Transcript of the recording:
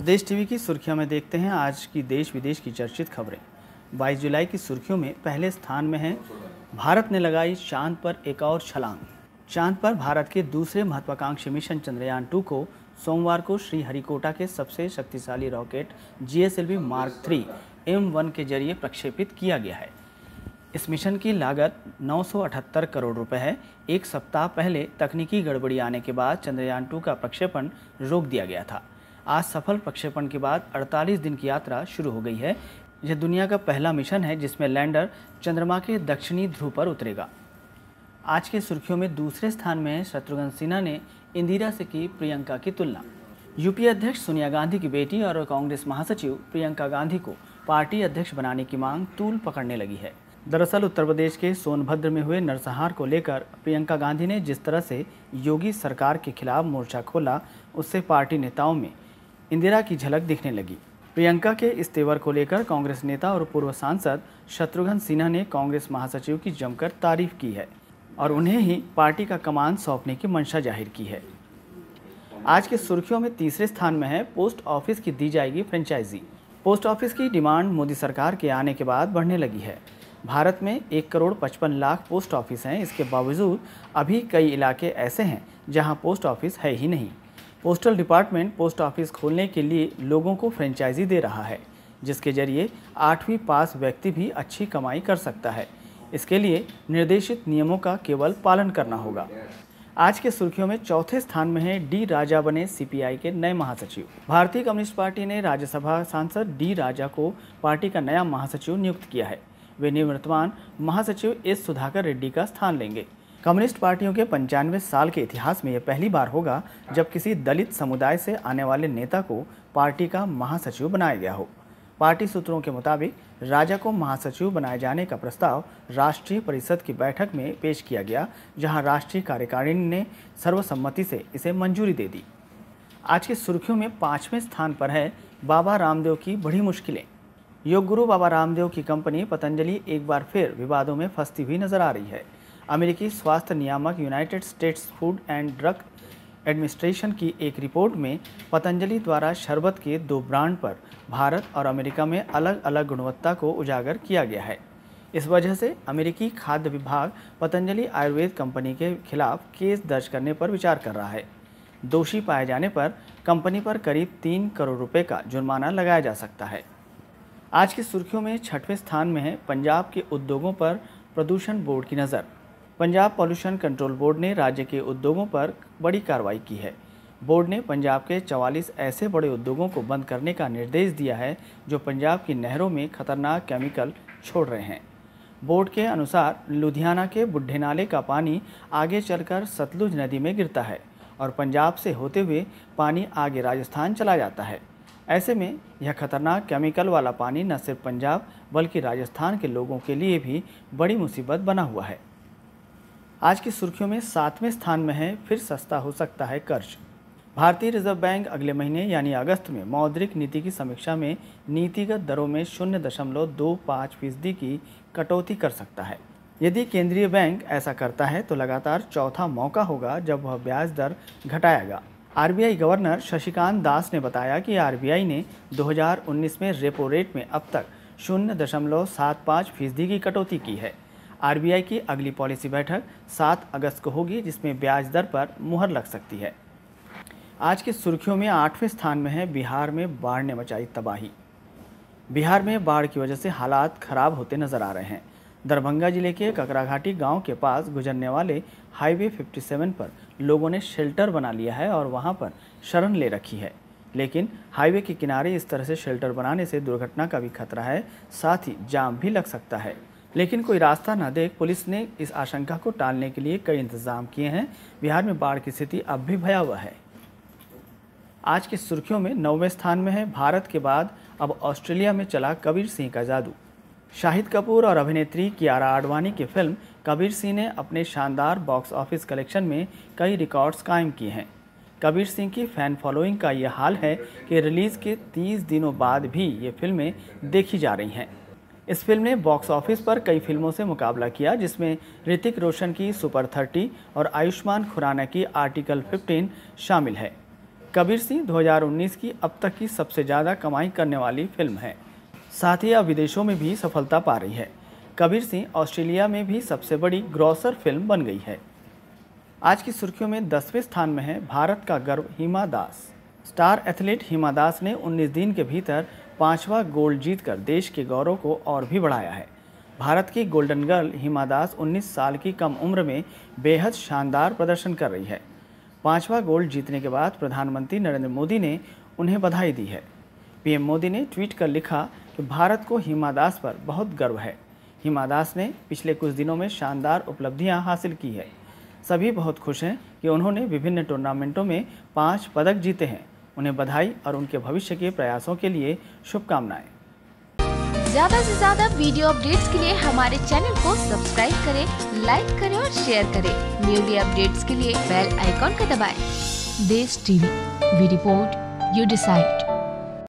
देश टीवी की सुर्खियों में देखते हैं आज की देश विदेश की चर्चित खबरें 22 जुलाई की सुर्खियों में पहले स्थान में है भारत ने लगाई चांद पर एक और छलांग चांद पर भारत के दूसरे महत्वाकांक्षी मिशन चंद्रयान टू को सोमवार को श्रीहरिकोटा के सबसे शक्तिशाली rocket G mark three M one के जरिए प्रक्षेपित किया गया है इस मिशन की लागत 978 करोड़ रुपए है एक सप्ताह पहले तकनीकी गड़बड़ी आने के बाद चंद्रयान टू का प्रक्षेपण रोक दिया गया था आज सफल प्रक्षेपण के बाद 48 दिन की यात्रा शुरू हो गई है यह दुनिया का पहला मिशन है जिसमें लैंडर चंद्रमा के दक्षिणी ध्रुव पर उतरेगा आज के सुर्खियों में दूसरे स्थान में शत्रुघ्न सिन्हा ने इंदिरा से की प्रियंका की तुलना यूपी अध्यक्ष सोनिया गांधी की बेटी और कांग्रेस महासचिव प्रियंका गांधी को पार्टी अध्यक्ष बनाने की मांग तूल पकड़ने लगी है दरअसल उत्तर प्रदेश के सोनभद्र में हुए नरसंहार को लेकर प्रियंका गांधी ने जिस तरह से योगी सरकार के खिलाफ मोर्चा खोला उससे पार्टी नेताओं में इंदिरा की झलक दिखने लगी प्रियंका के इस तेवर को लेकर कांग्रेस नेता और पूर्व सांसद शत्रुघ्न सिन्हा ने कांग्रेस महासचिव की जमकर तारीफ की है और उन्हें ही पार्टी का कमान सौंपने की मंशा जाहिर की है आज के सुर्खियों में तीसरे स्थान में है पोस्ट ऑफिस की दी जाएगी फ्रेंचाइजी पोस्ट ऑफिस की डिमांड मोदी सरकार के आने के बाद बढ़ने लगी है भारत में एक करोड़ पचपन लाख पोस्ट ऑफिस हैं इसके बावजूद अभी कई इलाके ऐसे हैं जहां पोस्ट ऑफिस है ही नहीं पोस्टल डिपार्टमेंट पोस्ट ऑफिस खोलने के लिए लोगों को फ्रेंचाइजी दे रहा है जिसके जरिए आठवीं पास व्यक्ति भी अच्छी कमाई कर सकता है इसके लिए निर्देशित नियमों का केवल पालन करना होगा आज के सुर्खियों में चौथे स्थान में है डी राजा बने सीपीआई के नए महासचिव भारतीय कम्युनिस्ट पार्टी ने राज्यसभा सांसद डी राजा को पार्टी का नया महासचिव नियुक्त किया है वे निवर्तमान महासचिव एस सुधाकर रेड्डी का स्थान लेंगे कम्युनिस्ट पार्टियों के पंचानवे साल के इतिहास में यह पहली बार होगा जब किसी दलित समुदाय से आने वाले नेता को पार्टी का महासचिव बनाया गया हो पार्टी सूत्रों के मुताबिक राजा को महासचिव बनाए जाने का प्रस्ताव राष्ट्रीय परिषद की बैठक में पेश किया गया जहां राष्ट्रीय कार्यकारिणी ने सर्वसम्मति से इसे मंजूरी दे दी आज की सुर्खियों में पाँचवें स्थान पर है बाबा रामदेव की बड़ी मुश्किलें योग गुरु बाबा रामदेव की कंपनी पतंजलि एक बार फिर विवादों में फंसती हुई नजर आ रही है अमेरिकी स्वास्थ्य नियामक United States Food and Drug Administration की एक रिपोर्ट में पतंजलि द्वारा शरबत के दो ब्रांड पर भारत और अमेरिका में अलग अलग गुणवत्ता को उजागर किया गया है इस वजह से अमेरिकी खाद्य विभाग पतंजलि आयुर्वेद कंपनी के खिलाफ केस दर्ज करने पर विचार कर रहा है दोषी पाए जाने पर कंपनी पर करीब तीन करोड़ रुपए का जुर्माना लगाया जा सकता है आज की सुर्खियों में छठवें स्थान में है पंजाब के उद्योगों पर प्रदूषण बोर्ड की नज़र पंजाब पॉल्यूशन कंट्रोल बोर्ड ने राज्य के उद्योगों पर बड़ी कार्रवाई की है बोर्ड ने पंजाब के 44 ऐसे बड़े उद्योगों को बंद करने का निर्देश दिया है जो पंजाब की नहरों में खतरनाक केमिकल छोड़ रहे हैं बोर्ड के अनुसार लुधियाना के बुढ़े नाले का पानी आगे चलकर सतलुज नदी में गिरता है और पंजाब से होते हुए पानी आगे राजस्थान चला जाता है ऐसे में यह खतरनाक केमिकल वाला पानी न सिर्फ पंजाब बल्कि राजस्थान के लोगों के लिए भी बड़ी मुसीबत बना हुआ है आज की सुर्खियों में सातवें स्थान में है फिर सस्ता हो सकता है कर्ज भारतीय रिजर्व बैंक अगले महीने यानी अगस्त में मौद्रिक नीति की समीक्षा में नीतिगत दरों में शून्य दशमलव दो पाँच फीसदी की कटौती कर सकता है यदि केंद्रीय बैंक ऐसा करता है तो लगातार चौथा मौका होगा जब वह ब्याज दर घटाएगा आर गवर्नर शशिकांत दास ने बताया कि आर ने 2019 में रेपो रेट में अब तक शून्य दशमलव सात पाँच फीसदी की कटौती की है आरबीआई की अगली पॉलिसी बैठक 7 अगस्त को होगी जिसमें ब्याज दर पर मुहर लग सकती है आज की सुर्खियों में आठवें स्थान में है बिहार में बाढ़ ने मचाई तबाही बिहार में बाढ़ की वजह से हालात खराब होते नजर आ रहे हैं दरभंगा जिले के ककराघाटी गांव के पास गुजरने वाले हाईवे 57 पर लोगों ने शेल्टर बना लिया है और वहां पर शरण ले रखी है लेकिन हाईवे के किनारे इस तरह से शेल्टर बनाने से दुर्घटना का भी खतरा है साथ ही जाम भी लग सकता है लेकिन कोई रास्ता न देख पुलिस ने इस आशंका को टालने के लिए कई इंतजाम किए हैं बिहार में बाढ़ की स्थिति अब भी भयावह है आज की सुर्खियों में नौवें स्थान में है भारत के बाद अब ऑस्ट्रेलिया में चला कबीर सिंह का जादू शाहिद कपूर और अभिनेत्री कियारा आडवाणी की फिल्म कबीर सिंह ने अपने शानदार बॉक्स ऑफिस कलेक्शन में कई रिकॉर्ड्स कायम किए हैं कबीर सिंह की फैन फॉलोइंग का यह हाल है कि रिलीज़ के 30 दिनों बाद भी ये फिल्में देखी जा रही हैं इस फिल्म ने बॉक्स ऑफिस पर कई फिल्मों से मुकाबला किया जिसमें ऋतिक रोशन की सुपर थर्टी और आयुष्मान खुराना की आर्टिकल 15 शामिल है कबीर सिंह 2019 की अब तक की सबसे ज़्यादा कमाई करने वाली फिल्म है साथ ही अब विदेशों में भी सफलता पा रही है कबीर सिंह ऑस्ट्रेलिया में भी सबसे बड़ी ग्रॉसर फिल्म बन गई है आज की सुर्खियों में दसवें स्थान में है भारत का गर्व हिमा दास स्टार एथलीट हिमा दास ने 19 दिन के भीतर पांचवा गोल्ड जीतकर देश के गौरव को और भी बढ़ाया है भारत की गोल्डन गर्ल हिमा दास 19 साल की कम उम्र में बेहद शानदार प्रदर्शन कर रही है पांचवा गोल्ड जीतने के बाद प्रधानमंत्री नरेंद्र मोदी ने उन्हें बधाई दी है पीएम मोदी ने ट्वीट कर लिखा कि भारत को हिमा दास पर बहुत गर्व है हिमा दास ने पिछले कुछ दिनों में शानदार उपलब्धियां हासिल की है सभी बहुत खुश हैं कि उन्होंने विभिन्न टूर्नामेंटों में पाँच पदक जीते हैं उन्हें बधाई और उनके भविष्य के प्रयासों के लिए शुभकामनाएं ज्यादा से ज्यादा वीडियो अपडेट्स के लिए हमारे चैनल को सब्सक्राइब करें, लाइक करें और शेयर करें। न्यूली अपडेट्स के लिए बेल आइकॉन का दबाएं। देश टीवी, रिपोर्ट यू डिसाइड